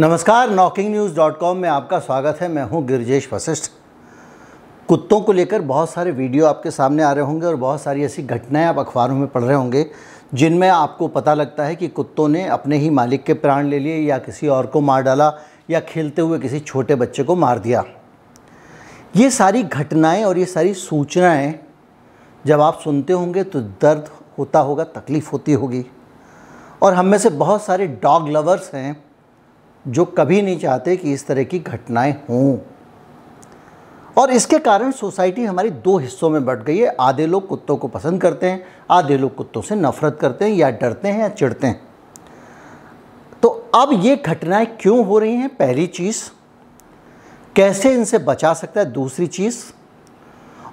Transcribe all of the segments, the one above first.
नमस्कार knocking news dot com में आपका स्वागत है मैं हूं गिरजेश वशिष्ठ कुत्तों को लेकर बहुत सारे वीडियो आपके सामने आ रहे होंगे और बहुत सारी ऐसी घटनाएं आप अखबारों में पढ़ रहे होंगे जिनमें आपको पता लगता है कि कुत्तों ने अपने ही मालिक के प्राण ले लिए या किसी और को मार डाला या खेलते हुए किसी छोटे बच्चे को मार दिया ये सारी घटनाएँ और ये सारी सूचनाएँ जब आप सुनते होंगे तो दर्द होता होगा तकलीफ़ होती होगी और हम में से बहुत सारे डॉग लवर्स हैं जो कभी नहीं चाहते कि इस तरह की घटनाएं हों और इसके कारण सोसाइटी हमारी दो हिस्सों में बढ़ गई है आधे लोग कुत्तों को पसंद करते हैं आधे लोग कुत्तों से नफरत करते हैं या डरते हैं या चिढ़ते हैं तो अब ये घटनाएं क्यों हो रही हैं पहली चीज़ कैसे इनसे बचा सकता है दूसरी चीज़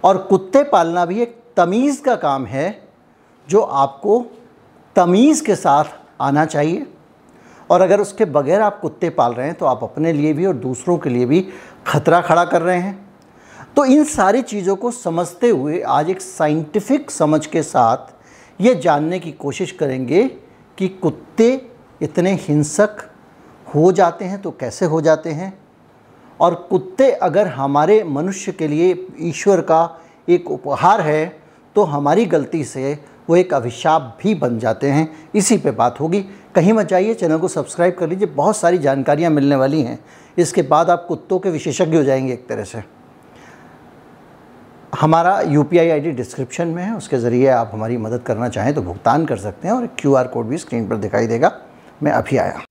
और कुत्ते पालना भी एक तमीज़ का काम है जो आपको तमीज़ के साथ आना चाहिए और अगर उसके बगैर आप कुत्ते पाल रहे हैं तो आप अपने लिए भी और दूसरों के लिए भी खतरा खड़ा कर रहे हैं तो इन सारी चीज़ों को समझते हुए आज एक साइंटिफिक समझ के साथ ये जानने की कोशिश करेंगे कि कुत्ते इतने हिंसक हो जाते हैं तो कैसे हो जाते हैं और कुत्ते अगर हमारे मनुष्य के लिए ईश्वर का एक उपहार है तो हमारी गलती से वो एक अभिशाप भी बन जाते हैं इसी पे बात होगी कहीं मत जाइए चैनल को सब्सक्राइब कर लीजिए बहुत सारी जानकारियाँ मिलने वाली हैं इसके बाद आप कुत्तों के विशेषज्ञ हो जाएंगे एक तरह से हमारा यू पी आई डिस्क्रिप्शन में है उसके ज़रिए आप हमारी मदद करना चाहें तो भुगतान कर सकते हैं और क्यू कोड भी स्क्रीन पर दिखाई देगा मैं अभी आया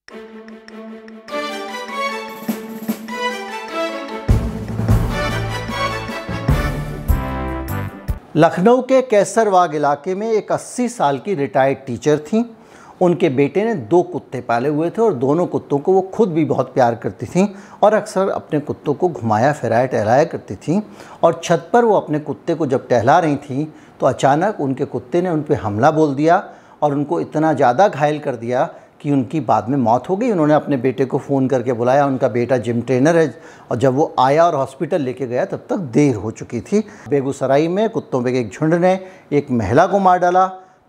लखनऊ के कैसरबाग इलाके में एक 80 साल की रिटायर्ड टीचर थीं उनके बेटे ने दो कुत्ते पाले हुए थे और दोनों कुत्तों को वो खुद भी बहुत प्यार करती थीं और अक्सर अपने कुत्तों को घुमाया फिराया टहलाया करती थीं और छत पर वो अपने कुत्ते को जब टहला रही थीं तो अचानक उनके कुत्ते ने उन पर हमला बोल दिया और उनको इतना ज़्यादा घायल कर दिया कि उनकी बाद में मौत हो गई उन्होंने अपने बेटे को फ़ोन करके बुलाया उनका बेटा जिम ट्रेनर है और जब वो आया और हॉस्पिटल लेके गया तब तक देर हो चुकी थी बेगूसराय में कुत्तों पर एक झुंड ने एक महिला को मार डाला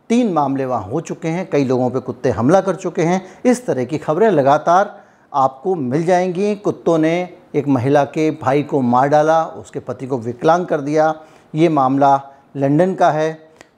तीन मामले वहाँ हो चुके हैं कई लोगों पर कुत्ते हमला कर चुके हैं इस तरह की खबरें लगातार आपको मिल जाएंगी कुत्तों ने एक महिला के भाई को मार डाला उसके पति को विकलांग कर दिया ये मामला लंदन का है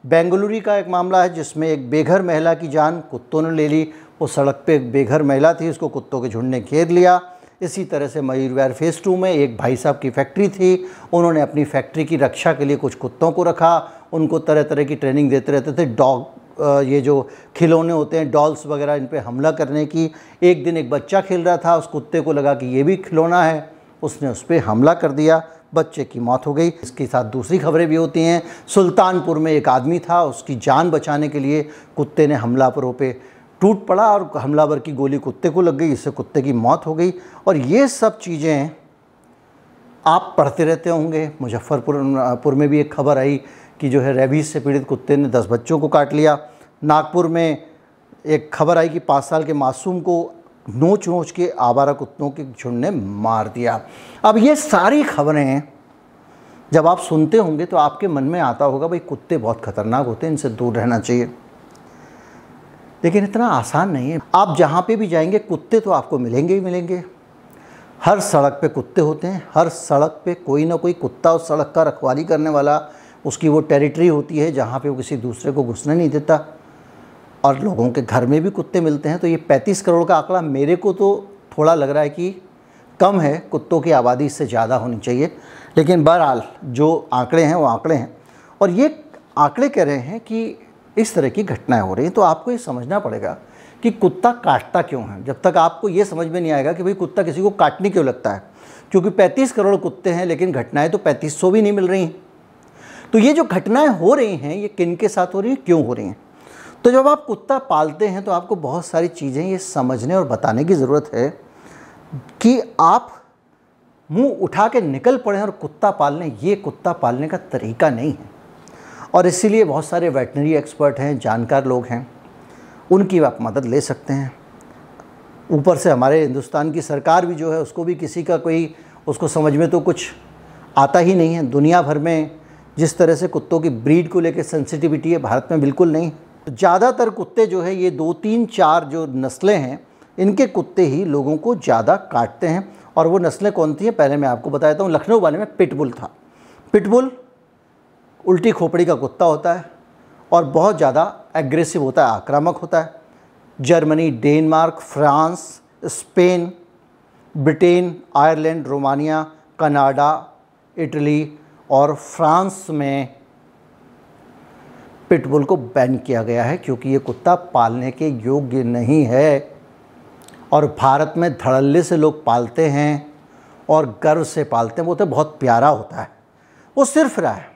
बेंगलुरु का एक मामला है जिसमें एक बेघर महिला की जान कुत्तों ने ले ली वो सड़क पे बेघर महिला थी उसको कुत्तों के झुंड ने घेर लिया इसी तरह से मयूर वैर फेस टू में एक भाई साहब की फैक्ट्री थी उन्होंने अपनी फैक्ट्री की रक्षा के लिए कुछ कुत्तों को रखा उनको तरह तरह की ट्रेनिंग देते रहते थे डॉग ये जो खिलौने होते हैं डॉल्स वगैरह इन पर हमला करने की एक दिन एक बच्चा खेल रहा था उस कुत्ते को लगा कि ये भी खिलौना है उसने उस पर हमला कर दिया बच्चे की मौत हो गई इसके साथ दूसरी खबरें भी होती हैं सुल्तानपुर में एक आदमी था उसकी जान बचाने के लिए कुत्ते ने हमला पर टूट पड़ा और हमलावर की गोली कुत्ते को लग गई इससे कुत्ते की मौत हो गई और ये सब चीज़ें आप पढ़ते रहते होंगे मुजफ्फरपुर में भी एक खबर आई कि जो है रेबीज से पीड़ित कुत्ते ने दस बच्चों को काट लिया नागपुर में एक खबर आई कि पाँच साल के मासूम को नोच नोच के आवारा कुत्तों के झुंड ने मार दिया अब ये सारी खबरें जब आप सुनते होंगे तो आपके मन में आता होगा भाई कुत्ते बहुत खतरनाक होते हैं इनसे दूर रहना चाहिए लेकिन इतना आसान नहीं है आप जहाँ पे भी जाएंगे कुत्ते तो आपको मिलेंगे ही मिलेंगे हर सड़क पे कुत्ते होते हैं हर सड़क पे कोई ना कोई कुत्ता उस सड़क का रखवाली करने वाला उसकी वो टेरिटरी होती है जहाँ पे वो किसी दूसरे को घुसने नहीं देता और लोगों के घर में भी कुत्ते मिलते हैं तो ये पैंतीस करोड़ का आंकड़ा मेरे को तो थोड़ा लग रहा है कि कम है कुत्तों की आबादी इससे ज़्यादा होनी चाहिए लेकिन बहरहाल जो आंकड़े हैं वो आंकड़े हैं और ये आंकड़े कह रहे हैं कि इस तरह की घटनाएं हो रही हैं तो आपको ये समझना पड़ेगा कि कुत्ता काटता क्यों है जब तक आपको ये समझ में नहीं आएगा कि भाई कुत्ता किसी को काटने क्यों लगता है क्योंकि 35 करोड़ कुत्ते हैं लेकिन घटनाएं तो 3500 भी नहीं मिल रही हैं तो ये जो घटनाएं हो रही हैं ये किन के साथ हो रही हैं क्यों हो रही हैं तो जब आप कुत्ता पालते हैं तो आपको बहुत सारी चीज़ें ये समझने और बताने की ज़रूरत है कि आप मुंह उठा के निकल पड़े और कुत्ता पालने ये कुत्ता पालने का तरीका नहीं है और इसीलिए बहुत सारे वेटनरी एक्सपर्ट हैं जानकार लोग हैं उनकी आप मदद ले सकते हैं ऊपर से हमारे हिंदुस्तान की सरकार भी जो है उसको भी किसी का कोई उसको समझ में तो कुछ आता ही नहीं है दुनिया भर में जिस तरह से कुत्तों की ब्रीड को लेकर सेंसिटिविटी है भारत में बिल्कुल नहीं तो ज़्यादातर कुत्ते जो है ये दो तीन चार जो नस्लें हैं इनके कुत्ते ही लोगों को ज़्यादा काटते हैं और वो नस्लें कौन थी हैं पहले मैं आपको बताया था लखनऊ वाले में पिटबुल था पिटबुल उल्टी खोपड़ी का कुत्ता होता है और बहुत ज़्यादा एग्रेसिव होता है आक्रामक होता है Germany Denmark France Spain Britain Ireland Romania Canada Italy और फ्रांस में पिटबुल को बैन किया गया है क्योंकि ये कुत्ता पालने के योग्य नहीं है और भारत में धड़ल्ले से लोग पालते हैं और गर्व से पालते हैं वो तो बहुत प्यारा होता है वो सिर्फ रहा है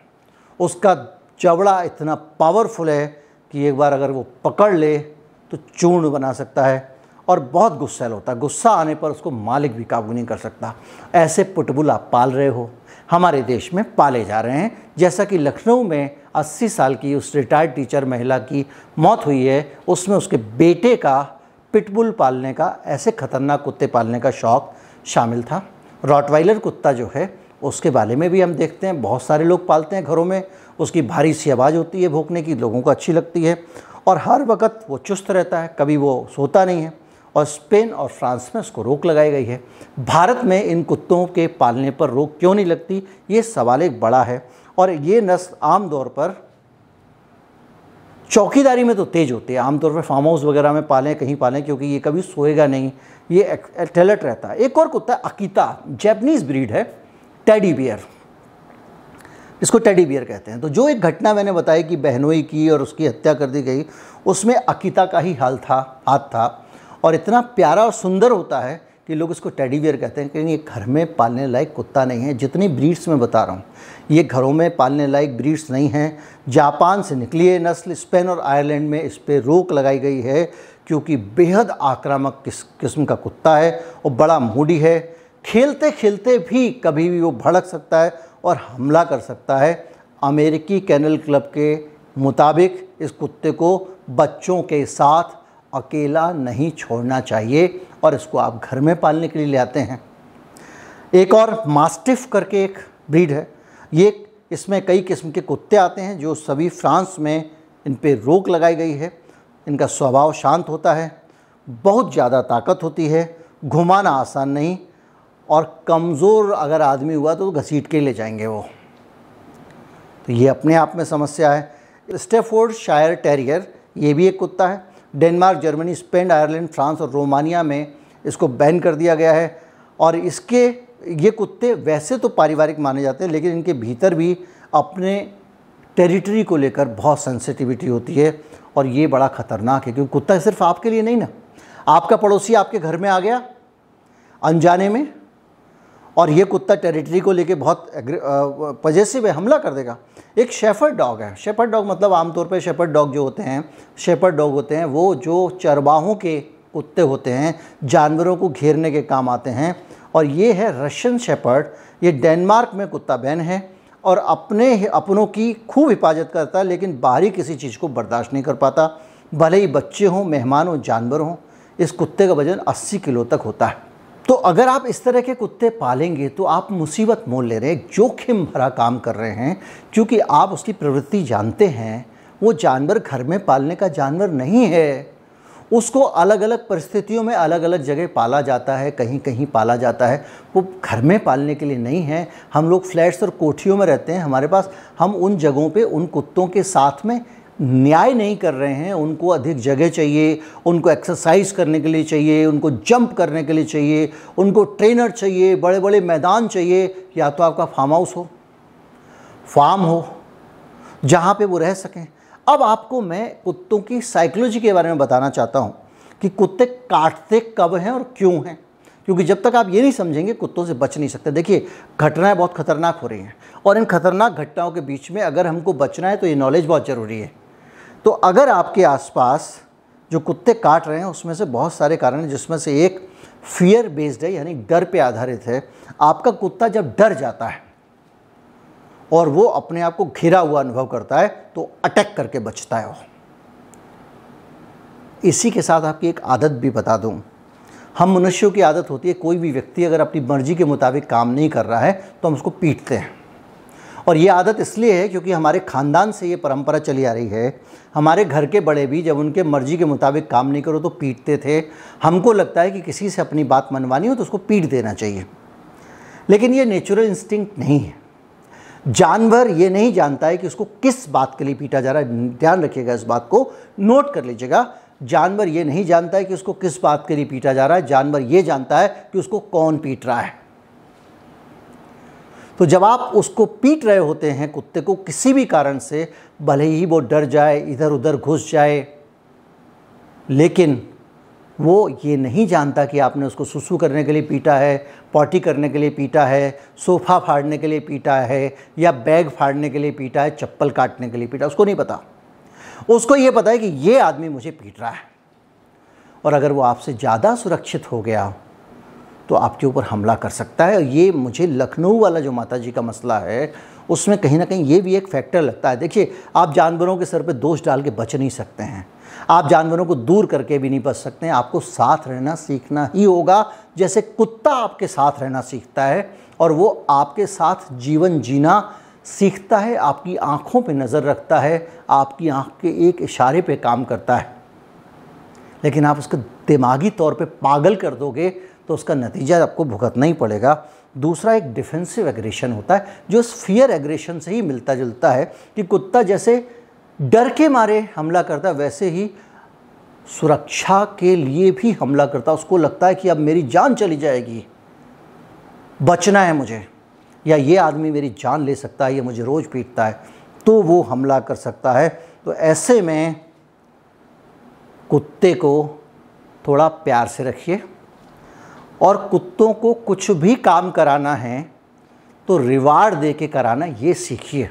उसका जबड़ा इतना पावरफुल है कि एक बार अगर वो पकड़ ले तो चूर्ण बना सकता है और बहुत गुस्सैल होता है गुस्सा आने पर उसको मालिक भी काबू नहीं कर सकता ऐसे पुटबुल आप पाल रहे हो हमारे देश में पाले जा रहे हैं जैसा कि लखनऊ में 80 साल की उस रिटायर्ड टीचर महिला की मौत हुई है उसमें उसके बेटे का पिटबुल पालने का ऐसे खतरनाक कुत्ते पालने का शौक़ शामिल था रॉटवाइलर कुत्ता जो है उसके बारे में भी हम देखते हैं बहुत सारे लोग पालते हैं घरों में उसकी भारी सी आवाज़ होती है भूखने की लोगों को अच्छी लगती है और हर वक्त वो चुस्त रहता है कभी वो सोता नहीं है और स्पेन और फ्रांस में उसको रोक लगाई गई है भारत में इन कुत्तों के पालने पर रोक क्यों नहीं लगती ये सवाल एक बड़ा है और ये नस्ल आमतौर पर चौकीदारी में तो तेज़ होती है आमतौर पर फार्म हाउस वगैरह में पालें कहीं पालें क्योंकि ये कभी सोएगा नहीं ये टैलेंट रहता है एक और कुत्ता अकीता जैपनीज़ ब्रीड है टेडी बियर इसको टेडी बियर कहते हैं तो जो एक घटना मैंने बताई कि बहनोई की और उसकी हत्या कर दी गई उसमें अकीता का ही हाल था हाथ था और इतना प्यारा और सुंदर होता है कि लोग इसको टेडी बियर कहते हैं क्योंकि ये घर में पालने लायक कुत्ता नहीं है जितनी ब्रीड्स में बता रहा हूँ ये घरों में पालने लायक ब्रीड्स नहीं हैं जापान से निकली है नस्ल स्पेन और आयरलैंड में इस पर रोक लगाई गई है क्योंकि बेहद आक्रामक किस किस्म का कुत्ता है और बड़ा मूडी है खेलते खेलते भी कभी भी वो भड़क सकता है और हमला कर सकता है अमेरिकी कैनल क्लब के मुताबिक इस कुत्ते को बच्चों के साथ अकेला नहीं छोड़ना चाहिए और इसको आप घर में पालने के लिए ले आते हैं एक और मास्टिफ करके एक ब्रीड है ये इसमें कई किस्म के कुत्ते आते हैं जो सभी फ्रांस में इन पर रोक लगाई गई है इनका स्वभाव शांत होता है बहुत ज़्यादा ताकत होती है घुमाना आसान नहीं और कमज़ोर अगर आदमी हुआ तो घसीट के ले जाएंगे वो तो ये अपने आप में समस्या है स्टेफोर्ड शायर टेरियर ये भी एक कुत्ता है Denmark Germany Spain Ireland France और रोमानिया में इसको बैन कर दिया गया है और इसके ये कुत्ते वैसे तो पारिवारिक माने जाते हैं लेकिन इनके भीतर भी अपने टेरिटरी को लेकर बहुत सेंसिटिविटी होती है और ये बड़ा ख़तरनाक है क्योंकि कुत्ता सिर्फ आपके लिए नहीं ना आपका पड़ोसी आपके घर में आ गया अनजाने में और ये कुत्ता टेरिटरी को लेके बहुत पजेसिव है हमला कर देगा एक शेफर्ड डॉग है शेफर्ड डॉग मतलब आमतौर पर शेफर्ड डॉग जो होते हैं शेफर्ड डॉग होते हैं वो जो चरबाहों के कुत्ते होते हैं जानवरों को घेरने के काम आते हैं और ये है रशियन शेपर्ड ये डेनमार्क में कुत्ता बैन है और अपने अपनों की खूब हिफाजत करता है लेकिन बाहरी किसी चीज़ को बर्दाश्त नहीं कर पाता भले ही बच्चे हों मेहमान हों जानवर हों इस कुत्ते का वज़न 80 किलो तक होता है तो अगर आप इस तरह के कुत्ते पालेंगे तो आप मुसीबत मोल ले रहे हैं जोखिम भरा काम कर रहे हैं क्योंकि आप उसकी प्रवृत्ति जानते हैं वो जानवर घर में पालने का जानवर नहीं है उसको अलग अलग परिस्थितियों में अलग अलग जगह पाला जाता है कहीं कहीं पाला जाता है वो घर में पालने के लिए नहीं है हम लोग फ्लैट्स और कोठियों में रहते हैं हमारे पास हम उन जगहों पे उन कुत्तों के साथ में न्याय नहीं कर रहे हैं उनको अधिक जगह चाहिए उनको एक्सरसाइज करने के लिए चाहिए उनको जंप करने के लिए चाहिए उनको ट्रेनर चाहिए बड़े बड़े मैदान चाहिए या तो आपका फार्म हाउस हो फार्म हो जहाँ पे वो रह सकें अब आपको मैं कुत्तों की साइकोलॉजी के बारे में बताना चाहता हूँ कि कुत्ते काटते कब हैं और क्यों हैं क्योंकि जब तक आप ये नहीं समझेंगे कुत्तों से बच नहीं सकते देखिए घटनाएं बहुत खतरनाक हो रही हैं और इन खतरनाक घटनाओं के बीच में अगर हमको बचना है तो ये नॉलेज बहुत ज़रूरी है तो अगर आपके आसपास जो कुत्ते काट रहे हैं उसमें से बहुत सारे कारण हैं जिसमें से एक फियर बेस्ड है यानी डर पे आधारित है आपका कुत्ता जब डर जाता है और वो अपने आप को घिरा हुआ अनुभव करता है तो अटैक करके बचता है वो इसी के साथ आपकी एक आदत भी बता दूँ हम मनुष्यों की आदत होती है कोई भी व्यक्ति अगर अपनी मर्जी के मुताबिक काम नहीं कर रहा है तो हम उसको पीटते हैं और ये आदत इसलिए है क्योंकि हमारे ख़ानदान से ये परंपरा चली आ रही है हमारे घर के बड़े भी जब उनके मर्ज़ी के मुताबिक काम नहीं करो तो पीटते थे हमको लगता है कि किसी से अपनी बात मनवानी हो तो उसको पीट देना चाहिए लेकिन ये नेचुरल इंस्टिंक्ट नहीं है जानवर ये नहीं जानता है कि उसको किस बात के लिए पीटा जा रहा है ध्यान रखिएगा इस बात को नोट कर लीजिएगा जानवर ये नहीं जानता है कि उसको किस बात के लिए पीटा जा रहा है जानवर ये जानता है कि उसको कौन पीट रहा है तो जब आप उसको पीट रहे होते हैं कुत्ते को किसी भी कारण से भले ही वो डर जाए इधर उधर घुस जाए लेकिन वो ये नहीं जानता कि आपने उसको सुसु करने के लिए पीटा है पॉटी करने के लिए पीटा है सोफ़ा फाड़ने के लिए पीटा है या बैग फाड़ने के लिए पीटा है चप्पल काटने के लिए पीटा उसको नहीं पता उसको ये पता है कि ये आदमी मुझे पीट रहा है और अगर वो आपसे ज़्यादा सुरक्षित हो गया तो आपके ऊपर हमला कर सकता है ये मुझे लखनऊ वाला जो माता जी का मसला है उसमें कहीं ना कहीं ये भी एक फैक्टर लगता है देखिए आप जानवरों के सर पे दोष डाल के बच नहीं सकते हैं आप जानवरों को दूर करके भी नहीं बच सकते हैं आपको साथ रहना सीखना ही होगा जैसे कुत्ता आपके साथ रहना सीखता है और वो आपके साथ जीवन जीना सीखता है आपकी आँखों पे नज़र रखता है आपकी आँख के एक इशारे पे काम करता है लेकिन आप उसको दिमागी तौर पे पागल कर दोगे तो उसका नतीजा आपको भुगतना ही पड़ेगा दूसरा एक डिफेंसिव एग्रेशन होता है जो इस फियर एग्रेशन से ही मिलता जुलता है कि कुत्ता जैसे डर के मारे हमला करता है वैसे ही सुरक्षा के लिए भी हमला करता उसको लगता है कि अब मेरी जान चली जाएगी बचना है मुझे या ये आदमी मेरी जान ले सकता है या मुझे रोज़ पीटता है तो वो हमला कर सकता है तो ऐसे में कुत्ते को थोड़ा प्यार से रखिए और कुत्तों को कुछ भी काम कराना है तो रिवार्ड दे के कराना ये सीखिए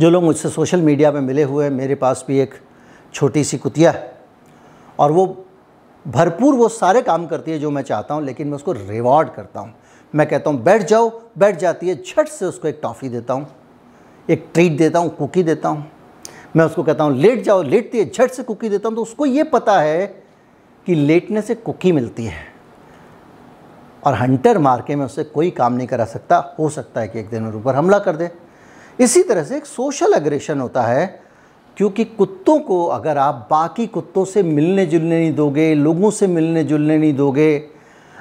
जो लोग मुझसे सोशल मीडिया में मिले हुए हैं मेरे पास भी एक छोटी सी कुतिया है और वो भरपूर वो सारे काम करती है जो मैं चाहता हूँ लेकिन मैं उसको रिवॉर्ड करता हूँ मैं कहता हूँ बैठ जाओ बैठ जाती है झट से उसको एक टॉफ़ी देता हूँ एक ट्रीट देता हूँ कुकी देता हूँ मैं उसको कहता हूँ लेट जाओ लेटती है झट से कुकी देता हूँ तो उसको ये पता है कि लेटने से कुकी मिलती है और हंटर मार के मैं उससे कोई काम नहीं करा सकता हो सकता है कि एक दिन मेरे ऊपर हमला कर दे इसी तरह से एक सोशल अग्रेशन होता है क्योंकि कुत्तों को अगर आप बाकी कुत्तों से मिलने जुलने नहीं दोगे लोगों से मिलने जुलने नहीं दोगे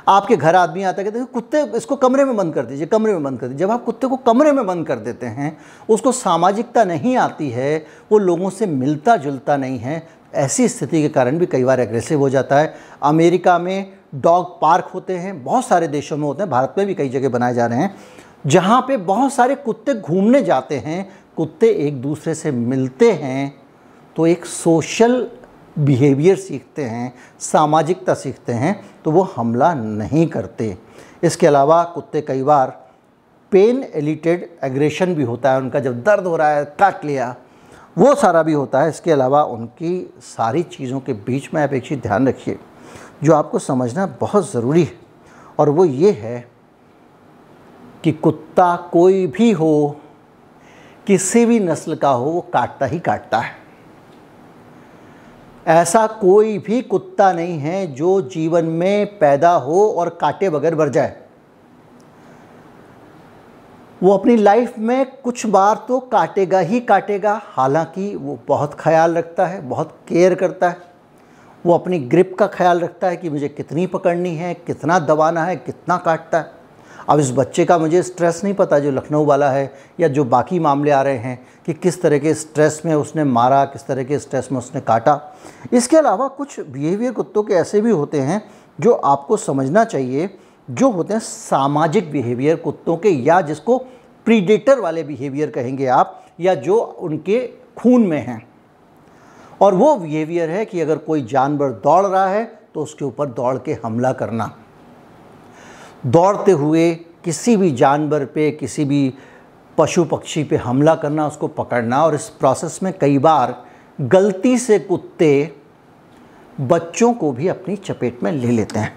आपके घर आदमी आता है कहते हैं कुत्ते इसको कमरे में बंद कर दीजिए कमरे में बंद कर दीजिए जब आप कुत्ते को कमरे में बंद कर देते हैं उसको सामाजिकता नहीं आती है वो लोगों से मिलता जुलता नहीं है ऐसी स्थिति के कारण भी कई बार एग्रेसिव हो जाता है अमेरिका में डॉग पार्क होते हैं बहुत सारे देशों में होते हैं भारत में भी कई जगह बनाए जा रहे हैं जहाँ पे बहुत सारे कुत्ते घूमने जाते हैं कुत्ते एक दूसरे से मिलते हैं तो एक सोशल बिहेवियर सीखते हैं सामाजिकता सीखते हैं तो वो हमला नहीं करते इसके अलावा कुत्ते कई बार पेन एलिटेड एग्रेशन भी होता है उनका जब दर्द हो रहा है काट लिया वो सारा भी होता है इसके अलावा उनकी सारी चीज़ों के बीच में अपेक्षित ध्यान रखिए जो आपको समझना बहुत ज़रूरी है और वो ये है कि कुत्ता कोई भी हो किसी भी नस्ल का हो वो काटता ही काटता है ऐसा कोई भी कुत्ता नहीं है जो जीवन में पैदा हो और काटे बगैर बढ़ जाए वो अपनी लाइफ में कुछ बार तो काटेगा ही काटेगा हालांकि वो बहुत ख्याल रखता है बहुत केयर करता है वो अपनी ग्रिप का ख्याल रखता है कि मुझे कितनी पकड़नी है कितना दबाना है कितना काटता है अब इस बच्चे का मुझे स्ट्रेस नहीं पता जो लखनऊ वाला है या जो बाकी मामले आ रहे हैं कि किस तरह के स्ट्रेस में उसने मारा किस तरह के स्ट्रेस में उसने काटा इसके अलावा कुछ बिहेवियर कुत्तों के ऐसे भी होते हैं जो आपको समझना चाहिए जो होते हैं सामाजिक बिहेवियर कुत्तों के या जिसको प्रीडेटर वाले बिहेवियर कहेंगे आप या जो उनके खून में हैं और वो बिहेवियर है कि अगर कोई जानवर दौड़ रहा है तो उसके ऊपर दौड़ के हमला करना दौड़ते हुए किसी भी जानवर पे किसी भी पशु पक्षी पे हमला करना उसको पकड़ना और इस प्रोसेस में कई बार गलती से कुत्ते बच्चों को भी अपनी चपेट में ले लेते हैं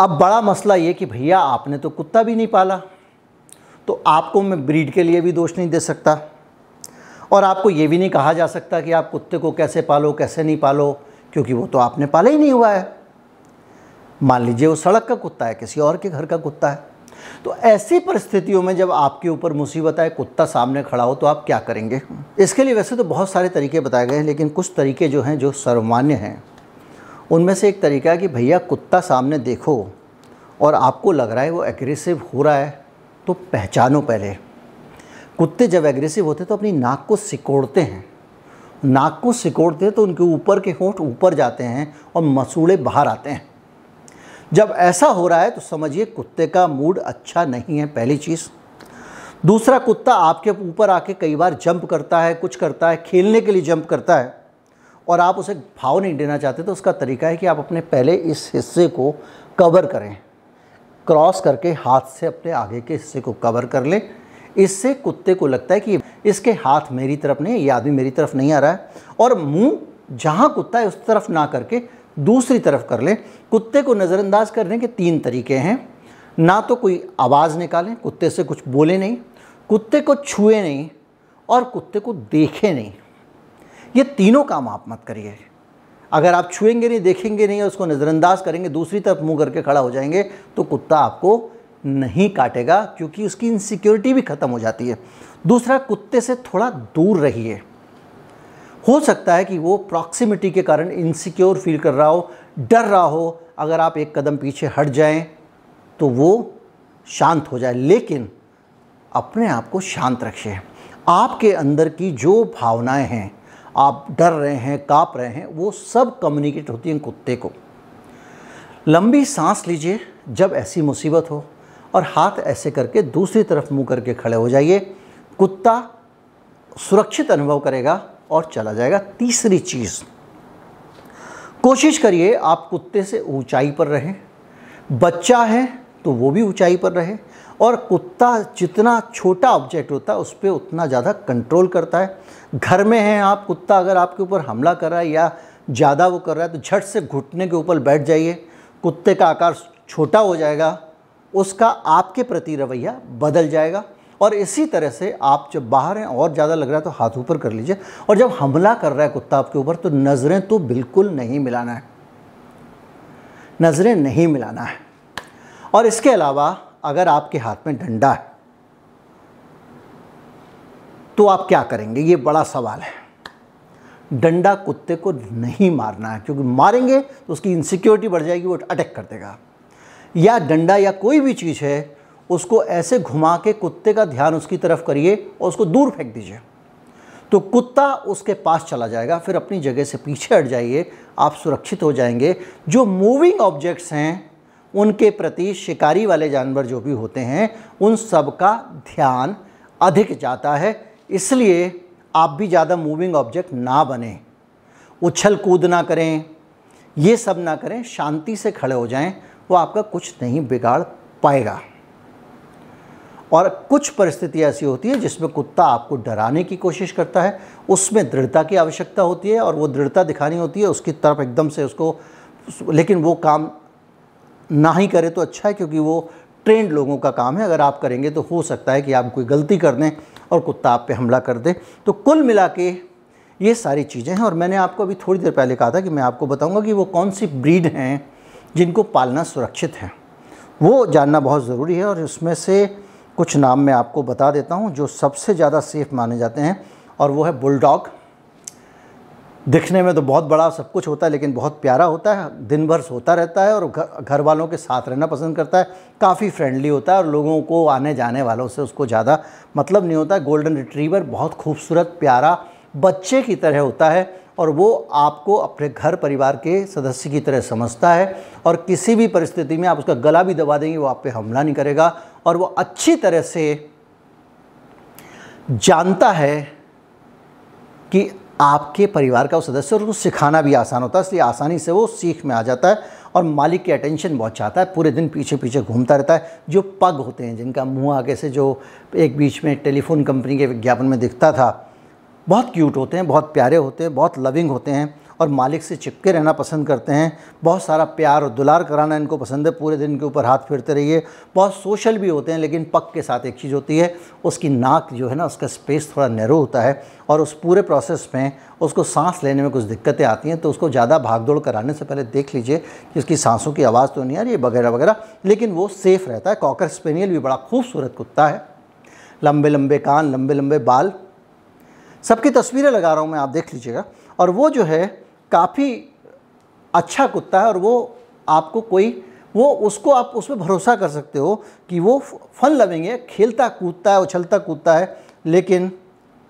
अब बड़ा मसला ये कि भैया आपने तो कुत्ता भी नहीं पाला तो आपको मैं ब्रीड के लिए भी दोष नहीं दे सकता और आपको ये भी नहीं कहा जा सकता कि आप कुत्ते को कैसे पालो कैसे नहीं पालो क्योंकि वो तो आपने पाला ही नहीं हुआ है मान लीजिए वो सड़क का कुत्ता है किसी और के घर का कुत्ता है तो ऐसी परिस्थितियों में जब आपके ऊपर मुसीबत आए कुत्ता सामने खड़ा हो तो आप क्या करेंगे इसके लिए वैसे तो बहुत सारे तरीके बताए गए हैं लेकिन कुछ तरीके जो हैं जो सर्वमान्य हैं उनमें से एक तरीका है कि भैया कुत्ता सामने देखो और आपको लग रहा है वो एग्रेसिव हो रहा है तो पहचानो पहले कुत्ते जब एग्रेसिव होते हैं तो अपनी नाक को सिकोड़ते हैं नाक को सिकोड़ते हैं तो उनके ऊपर के होंठ ऊपर जाते हैं और मसूड़े बाहर आते हैं जब ऐसा हो रहा है तो समझिए कुत्ते का मूड अच्छा नहीं है पहली चीज़ दूसरा कुत्ता आपके ऊपर आके कई बार जंप करता है कुछ करता है खेलने के लिए जंप करता है और आप उसे भाव नहीं देना चाहते तो उसका तरीका है कि आप अपने पहले इस हिस्से को कवर करें क्रॉस करके हाथ से अपने आगे के हिस्से को कवर कर लें इससे कुत्ते को लगता है कि इसके हाथ मेरी तरफ नहीं है ये आदमी मेरी तरफ नहीं आ रहा है और मुंह जहाँ कुत्ता है उस तरफ ना करके दूसरी तरफ कर लें कुत्ते को नज़रअंदाज करने के तीन तरीके हैं ना तो कोई आवाज़ निकालें कुत्ते से कुछ बोले नहीं कुत्ते को छुए नहीं और कुत्ते को देखे नहीं ये तीनों काम आप मत करिए अगर आप छुएंगे नहीं देखेंगे नहीं और उसको नज़रअंदाज करेंगे दूसरी तरफ मुंह करके खड़ा हो जाएंगे तो कुत्ता आपको नहीं काटेगा क्योंकि उसकी इनसिक्योरिटी भी ख़त्म हो जाती है दूसरा कुत्ते से थोड़ा दूर रहिए हो सकता है कि वो प्रॉक्सिमिटी के कारण इनसिक्योर फील कर रहा हो डर रहा हो अगर आप एक कदम पीछे हट जाएं तो वो शांत हो जाए लेकिन अपने आप को शांत रखिए आपके अंदर की जो भावनाएं हैं आप डर रहे हैं काँप रहे हैं वो सब कम्युनिकेट होती हैं कुत्ते को लंबी सांस लीजिए जब ऐसी मुसीबत हो और हाथ ऐसे करके दूसरी तरफ मुंह करके खड़े हो जाइए कुत्ता सुरक्षित अनुभव करेगा और चला जाएगा तीसरी चीज़ कोशिश करिए आप कुत्ते से ऊंचाई पर रहें बच्चा है तो वो भी ऊंचाई पर रहे और कुत्ता जितना छोटा ऑब्जेक्ट होता है उस पर उतना ज़्यादा कंट्रोल करता है घर में हैं आप कुत्ता अगर आपके ऊपर हमला कर रहा है या ज़्यादा वो कर रहा है तो झट से घुटने के ऊपर बैठ जाइए कुत्ते का आकार छोटा हो जाएगा उसका आपके प्रति रवैया बदल जाएगा और इसी तरह से आप जब बाहर हैं और ज़्यादा लग रहा है तो हाथ ऊपर कर लीजिए और जब हमला कर रहा है कुत्ता आपके ऊपर तो नज़रें तो बिल्कुल नहीं मिलाना है नज़रें नहीं मिलाना है और इसके अलावा अगर आपके हाथ में डंडा है तो आप क्या करेंगे ये बड़ा सवाल है डंडा कुत्ते को नहीं मारना है क्योंकि मारेंगे तो उसकी इनसिक्योरिटी बढ़ जाएगी वो अटैक कर देगा या डंडा या कोई भी चीज़ है उसको ऐसे घुमा के कुत्ते का ध्यान उसकी तरफ करिए और उसको दूर फेंक दीजिए तो कुत्ता उसके पास चला जाएगा फिर अपनी जगह से पीछे हट जाइए आप सुरक्षित हो जाएंगे जो मूविंग ऑब्जेक्ट्स हैं उनके प्रति शिकारी वाले जानवर जो भी होते हैं उन सब का ध्यान अधिक जाता है इसलिए आप भी ज़्यादा मूविंग ऑब्जेक्ट ना बने उछल कूद ना करें ये सब ना करें शांति से खड़े हो जाएं वो आपका कुछ नहीं बिगाड़ पाएगा और कुछ परिस्थितियाँ ऐसी होती है जिसमें कुत्ता आपको डराने की कोशिश करता है उसमें दृढ़ता की आवश्यकता होती है और वो दृढ़ता दिखानी होती है उसकी तरफ एकदम से उसको लेकिन वो काम ना ही करे तो अच्छा है क्योंकि वो ट्रेंड लोगों का काम है अगर आप करेंगे तो हो सकता है कि आप कोई गलती कर दें और कुत्ता आप पे हमला कर दे तो कुल मिला के ये सारी चीज़ें हैं और मैंने आपको अभी थोड़ी देर पहले कहा था कि मैं आपको बताऊंगा कि वो कौन सी ब्रीड हैं जिनको पालना सुरक्षित है वो जानना बहुत ज़रूरी है और उसमें से कुछ नाम मैं आपको बता देता हूँ जो सबसे ज़्यादा सेफ़ माने जाते हैं और वो है बुलडॉग दिखने में तो बहुत बड़ा सब कुछ होता है लेकिन बहुत प्यारा होता है दिन भर सोता रहता है और घर वालों के साथ रहना पसंद करता है काफ़ी फ्रेंडली होता है और लोगों को आने जाने वालों से उसको ज़्यादा मतलब नहीं होता है गोल्डन रिट्रीवर बहुत खूबसूरत प्यारा बच्चे की तरह होता है और वो आपको अपने घर परिवार के सदस्य की तरह समझता है और किसी भी परिस्थिति में आप उसका गला भी दबा देंगे वो आप पे हमला नहीं करेगा और वो अच्छी तरह से जानता है कि आपके परिवार का वो सदस्य और उसको सिखाना भी आसान होता है इसलिए आसानी से वो सीख में आ जाता है और मालिक की अटेंशन बहुत चाहता है पूरे दिन पीछे पीछे घूमता रहता है जो पग होते हैं जिनका मुंह आगे से जो एक बीच में टेलीफोन कंपनी के विज्ञापन में दिखता था बहुत क्यूट होते हैं बहुत प्यारे होते हैं बहुत लविंग होते हैं और मालिक से चिपके रहना पसंद करते हैं बहुत सारा प्यार और दुलार कराना इनको पसंद है पूरे दिन के ऊपर हाथ फिरते रहिए बहुत सोशल भी होते हैं लेकिन पक के साथ एक चीज़ होती है उसकी नाक जो है ना उसका स्पेस थोड़ा नैरो होता है और उस पूरे प्रोसेस में उसको सांस लेने में कुछ दिक्कतें आती हैं तो उसको ज़्यादा भागदौड़ कराने से पहले देख लीजिए कि उसकी सांसों की आवाज़ तो नहीं आ रही वगैरह वगैरह लेकिन वो सेफ़ रहता है कॉकर स्पेनियल भी बड़ा खूबसूरत कुत्ता है लंबे लंबे कान लंबे लंबे बाल सबकी तस्वीरें लगा रहा हूँ मैं आप देख लीजिएगा और वो जो है काफ़ी अच्छा कुत्ता है और वो आपको कोई वो उसको आप उस पर भरोसा कर सकते हो कि वो फन लविंग है खेलता कूदता है उछलता कूदता है लेकिन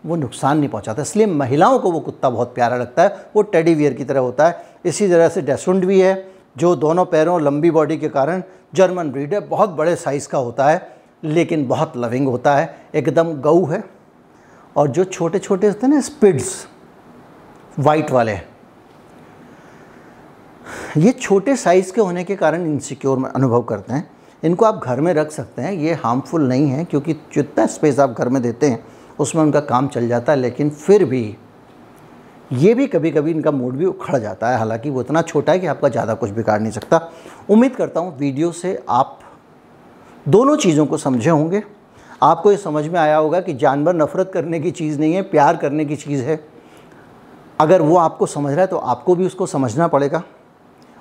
वो नुकसान नहीं पहुंचाता इसलिए महिलाओं को वो कुत्ता बहुत प्यारा लगता है वो टेडी वियर की तरह होता है इसी तरह से डेसुंड भी है जो दोनों पैरों लंबी बॉडी के कारण जर्मन ब्रीड है बहुत बड़े साइज़ का होता है लेकिन बहुत लविंग होता है एकदम गऊ है और जो छोटे छोटे होते हैं ना स्पिड्स वाइट वाले ये छोटे साइज़ के होने के कारण इनसिक्योर अनुभव करते हैं इनको आप घर में रख सकते हैं ये हार्मफुल नहीं है क्योंकि जितना स्पेस आप घर में देते हैं उसमें उनका काम चल जाता है लेकिन फिर भी ये भी कभी कभी इनका मूड भी उखड़ जाता है हालांकि वो इतना छोटा है कि आपका ज़्यादा कुछ बिगाड़ नहीं सकता उम्मीद करता हूँ वीडियो से आप दोनों चीज़ों को समझे होंगे आपको ये समझ में आया होगा कि जानवर नफ़रत करने की चीज़ नहीं है प्यार करने की चीज़ है अगर वो आपको समझ रहा है तो आपको भी उसको समझना पड़ेगा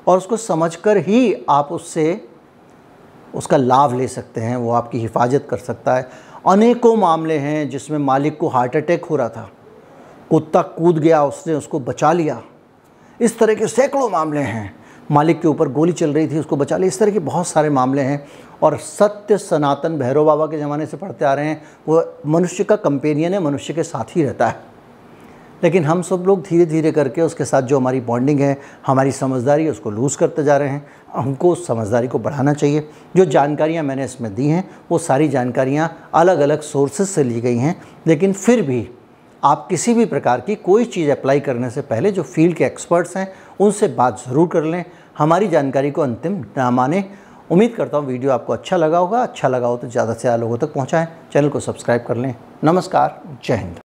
और उसको समझकर ही आप उससे उसका लाभ ले सकते हैं वो आपकी हिफाजत कर सकता है अनेकों मामले हैं जिसमें मालिक को हार्ट अटैक हो रहा था कुत्ता कूद गया उसने उसको बचा लिया इस तरह के सैकड़ों मामले हैं मालिक के ऊपर गोली चल रही थी उसको बचा लिया इस तरह के बहुत सारे मामले हैं और सत्य सनातन भैरव बाबा के ज़माने से पढ़ते आ रहे हैं वो मनुष्य का कंपेनियन है मनुष्य के साथ ही रहता है लेकिन हम सब लोग धीरे धीरे करके उसके साथ जो हमारी बॉन्डिंग है हमारी समझदारी उसको लूज़ करते जा रहे हैं हमको उस समझदारी को बढ़ाना चाहिए जो जानकारियाँ मैंने इसमें दी हैं वो सारी जानकारियाँ अलग अलग सोर्सेज से ली गई हैं लेकिन फिर भी आप किसी भी प्रकार की कोई चीज़ अप्लाई करने से पहले जो फील्ड के एक्सपर्ट्स हैं उनसे बात ज़रूर कर लें हमारी जानकारी को अंतिम ना माने उम्मीद करता हूँ वीडियो आपको अच्छा लगा होगा अच्छा लगा हो तो ज़्यादा से ज़्यादा लोगों तक पहुँचाएँ चैनल को सब्सक्राइब कर लें नमस्कार जय हिंद